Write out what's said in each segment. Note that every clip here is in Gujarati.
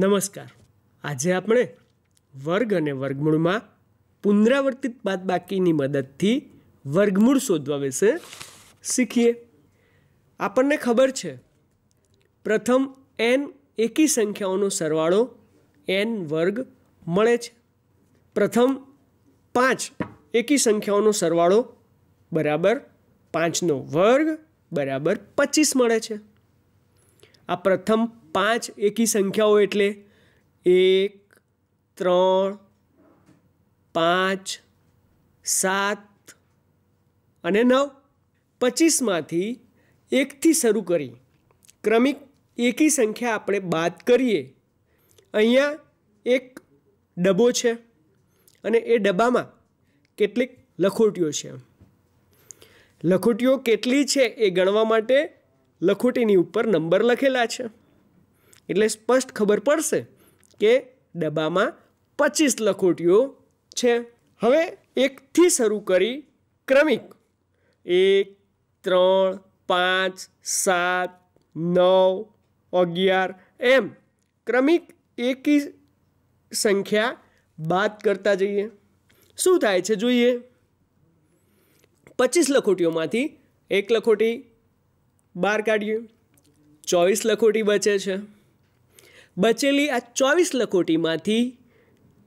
નમસ્કાર આજે આપણે વર્ગ અને વર્ગમૂળમાં પુનરાવર્તિત બાદબાકીની મદદથી વર્ગમૂળ શોધવા વિશે શીખીએ આપણને ખબર છે પ્રથમ એન એકી સંખ્યાઓનો સરવાળો એન વર્ગ મળે છે પ્રથમ પાંચ એકી સંખ્યાઓનો સરવાળો બરાબર પાંચનો વર્ગ બરાબર પચીસ મળે છે આ પ્રથમ પાંચ એકી સંખ્યાઓ એટલે એક ત્રણ પાંચ સાત અને નવ પચીસમાંથી એકથી શરૂ કરી ક્રમિક એકી સંખ્યા આપણે બાદ કરીએ અહીંયા એક ડબ્બો છે અને એ ડબ્બામાં કેટલીક લખોટીઓ છે લખોટીઓ કેટલી છે એ ગણવા માટે લખોટીની ઉપર નંબર લખેલા છે એટલે સ્પષ્ટ ખબર પડશે કે ડબ્બામાં પચીસ લખોટીઓ છે હવે એકથી શરૂ કરી ક્રમિક એક ત્રણ પાંચ સાત નવ અગિયાર એમ ક્રમિક એકી સંખ્યા બાદ કરતા જઈએ શું થાય છે જોઈએ પચીસ લખોટીઓમાંથી એક લખોટી બહાર કાઢીએ ચોવીસ લખોટી બચે છે બચેલી આ ચોવીસ લખોટીમાંથી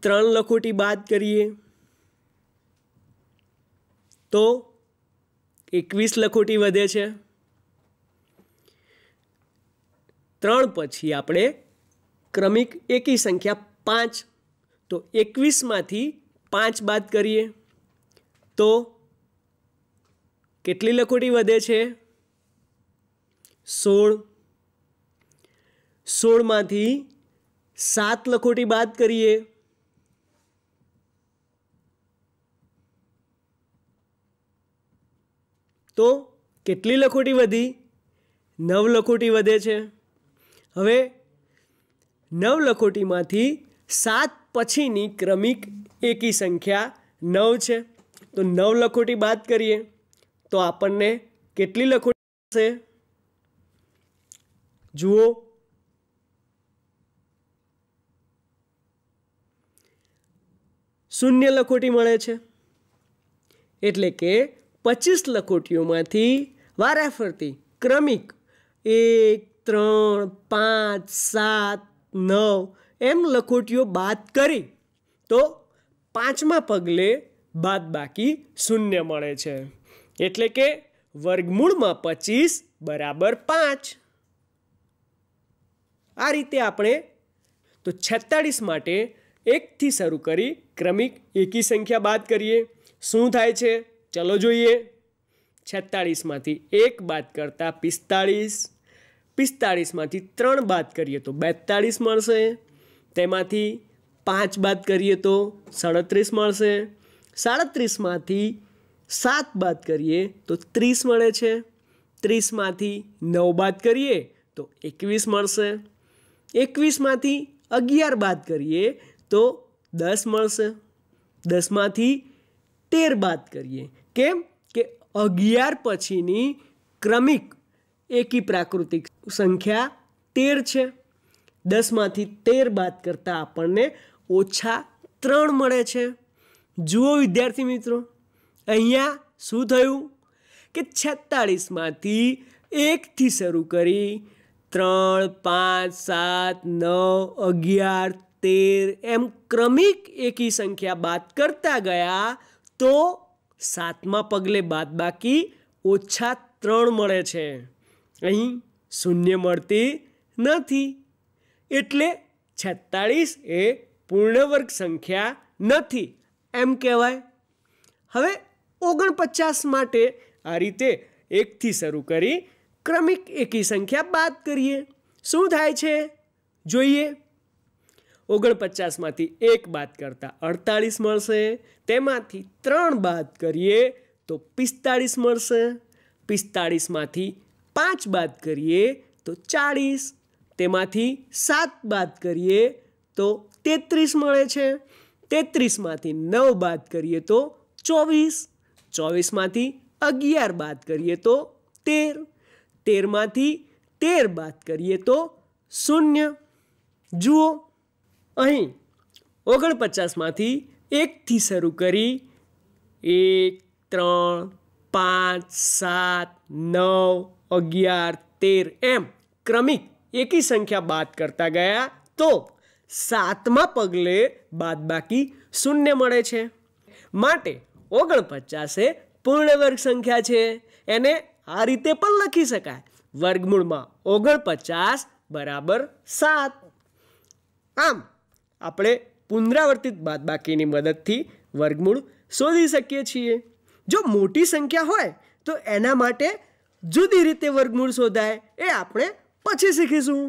ત્રણ લખોટી બાદ કરીએ તો એકવીસ લખોટી વધે છે ત્રણ પછી આપણે ક્રમિક એકી સંખ્યા પાંચ તો એકવીસમાંથી પાંચ બાદ કરીએ તો કેટલી લખોટી વધે છે સોળ સોળમાંથી સાત લખોટી બાદ કરીએ તો કેટલી લખોટી વધી નવ લખોટી વધે છે હવે નવ લખોટીમાંથી સાત પછીની ક્રમિક એકી સંખ્યા નવ છે તો નવ લખોટી બાદ કરીએ તો આપણને કેટલી લખોટી થશે જુઓ શૂન્ય લખોટી મળે છે એટલે કે પચીસ લખોટીઓમાંથી વારાફરતી ક્રમિક એક ત્રણ પાંચ સાત નવ એમ લખોટીઓ બાદ કરી તો પાંચમા પગલે બાદ બાકી શૂન્ય મળે છે એટલે કે વર્ગમૂળમાં પચીસ બરાબર પાંચ આ રીતે આપણે તો છેતાળીસ માટે એકથી શરૂ કરી ક્રમિક એકી સંખ્યા બાદ કરીએ શું થાય છે ચલો જોઈએ છેતાળીસમાંથી એક બાદ કરતાં પિસ્તાળીસ પિસ્તાળીસમાંથી ત્રણ બાદ કરીએ તો બેતાળીસ મળશે તેમાંથી પાંચ બાદ કરીએ તો સાડત્રીસ મળશે સાડત્રીસમાંથી સાત બાદ કરીએ તો ત્રીસ મળે છે ત્રીસમાંથી નવ બાદ કરીએ તો એકવીસ મળશે એકવીસમાંથી અગિયાર બાદ કરીએ તો દસ મળશે દસમાંથી તેર બાદ કરીએ કેમ કે અગિયાર પછીની ક્રમિક એકી પ્રાકૃતિક સંખ્યા તેર છે દસમાંથી તેર બાદ કરતાં આપણને ઓછા ત્રણ મળે છે જુઓ વિદ્યાર્થી મિત્રો અહીંયા શું થયું કે છેતાળીસમાંથી એકથી શરૂ કરી ત્રણ પાંચ સાત નવ અગિયાર તેર એમ ક્રમિક એકી સંખ્યા બાદ કરતા ગયા તો સાતમા પગલે બાદ બાકી ઓછા ત્રણ મળે છે અહીં શૂન્ય મળતી નથી એટલે છેતાળીસ એ પૂર્ણવર્ગ સંખ્યા નથી એમ કહેવાય હવે ઓગણપચાસ માટે આ રીતે એકથી શરૂ કરી ક્રમિક એકી સંખ્યા બાદ કરીએ શું થાય છે જોઈએ ઓગણપચાસમાંથી એક બાદ કરતાં અડતાળીસ મળશે તેમાંથી ત્રણ બાદ કરીએ તો પિસ્તાળીસ મળશે પિસ્તાળીસમાંથી પાંચ બાદ કરીએ તો ચાળીસ તેમાંથી સાત બાદ કરીએ તો તેત્રીસ મળે છે તેત્રીસમાંથી નવ બાદ કરીએ તો ચોવીસ ચોવીસમાંથી અગિયાર બાદ કરીએ તો તેર તેરમાંથી તેર બાદ કરીએ તો શૂન્ય જુઓ અહીં ઓગણપચાસમાંથી એકથી શરૂ કરી એક ત્રણ પાંચ સાત નવ અગિયાર તેર એમ ક્રમિક એકી સંખ્યા બાદ કરતા ગયા તો સાતમા પગલે બાદબાકી શૂન્ય મળે છે માટે ઓગણપચાસ એ પૂર્ણ વર્ગ સંખ્યા છે એને આ રીતે પણ લખી શકાય વર્ગમૂળમાં ઓગણપચાસ બરાબર સાત આમ આપણે પુનરાવર્તિત બાદબાકીની મદદથી વર્ગમૂળ શોધી શકીએ છીએ જો મોટી સંખ્યા હોય તો એના માટે જુદી રીતે વર્ગમૂળ શોધાય એ આપણે પછી શીખીશું